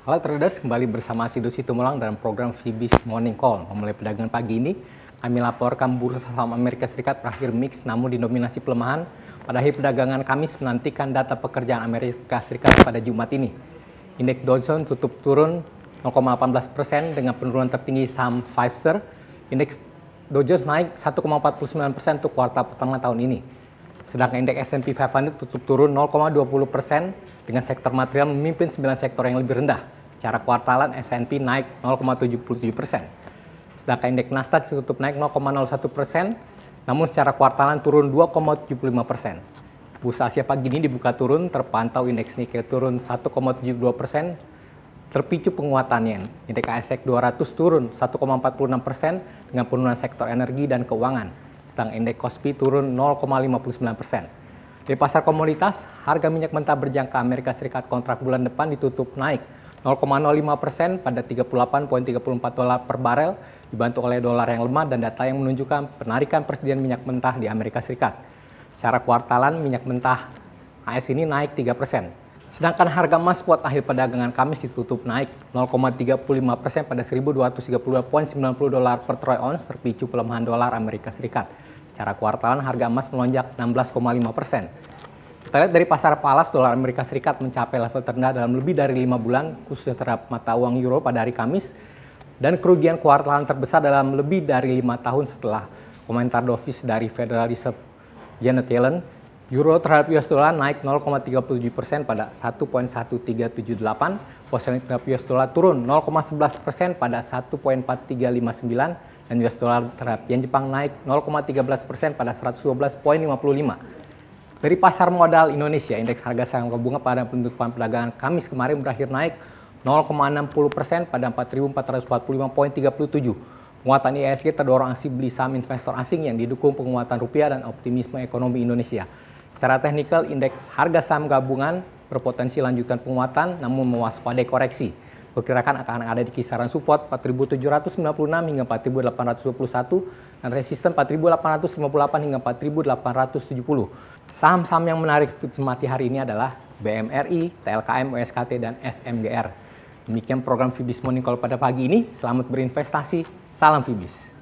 Halo traders, kembali bersama Sido Situmulang dalam program Fibis Morning Call. Memulai perdagangan pagi ini, kami laporkan bursa saham Amerika Serikat berakhir mix namun dinominasi pelemahan. Pada akhir perdagangan Kamis menantikan data pekerjaan Amerika Serikat pada Jumat ini. Indeks Dow Jones tutup turun 0,18 persen dengan penurunan tertinggi saham Pfizer. Indeks Dow Jones naik 1,49 persen untuk kuartal pertama tahun ini. Sedangkan indeks S&P 500 tutup turun 0,20 persen dengan sektor material memimpin 9 sektor yang lebih rendah. Secara kuartalan S&P naik 0,77 persen. Sedangkan indeks Nasdaq ditutup naik 0,01 persen, namun secara kuartalan turun 2,75 persen. Bursa Asia pagi ini dibuka turun, terpantau indeks Nikkei turun 1,72 persen, terpicu penguatan yen. Indeks ASX 200 turun 1,46 persen dengan penurunan sektor energi dan keuangan sedang indeks KOSPI turun 0,59 persen. Di pasar komoditas, harga minyak mentah berjangka Amerika Serikat kontrak bulan depan ditutup naik 0,05 persen pada 38,34 dolar per barel dibantu oleh dolar yang lemah dan data yang menunjukkan penarikan persediaan minyak mentah di Amerika Serikat. Secara kuartalan, minyak mentah AS ini naik 3 persen Sedangkan harga emas spot akhir perdagangan Kamis ditutup naik 0,35% pada 1.232.90 dolar per troy ounce terpicu pelemahan dolar Amerika Serikat. Secara kuartalan harga emas melonjak 16,5%. Kita lihat dari pasar palas, dolar Amerika Serikat mencapai level terendah dalam lebih dari lima bulan, khususnya terhadap mata uang euro pada hari Kamis, dan kerugian kuartalan terbesar dalam lebih dari lima tahun setelah komentar dovis dari Federal Reserve Janet Yellen Euro terhadap US dollar naik 0,37 persen pada 1.1378, pound terhadap US dollar turun 0,11 persen pada 1.4359, dan US dollar terhadap yen Jepang naik 0,13 persen pada 112.55. Dari pasar modal Indonesia, indeks harga saham gabungan pada penutupan perdagangan Kamis kemarin berakhir naik 0,60 persen pada 4.445.37. Penguatan ISG terdorong aksi beli saham investor asing yang didukung penguatan rupiah dan optimisme ekonomi Indonesia. Secara teknikal, indeks harga saham gabungan berpotensi lanjutan penguatan namun mewaspadai koreksi. Perkirakan akan ada di kisaran support 4.796 hingga 4.821 dan resisten 4.858 hingga 4.870. Saham-saham yang menarik semati hari ini adalah BMRI, TLKM, USKT, dan SMGR. Demikian program Fibis Morning Call pada pagi ini. Selamat berinvestasi. Salam Fibis.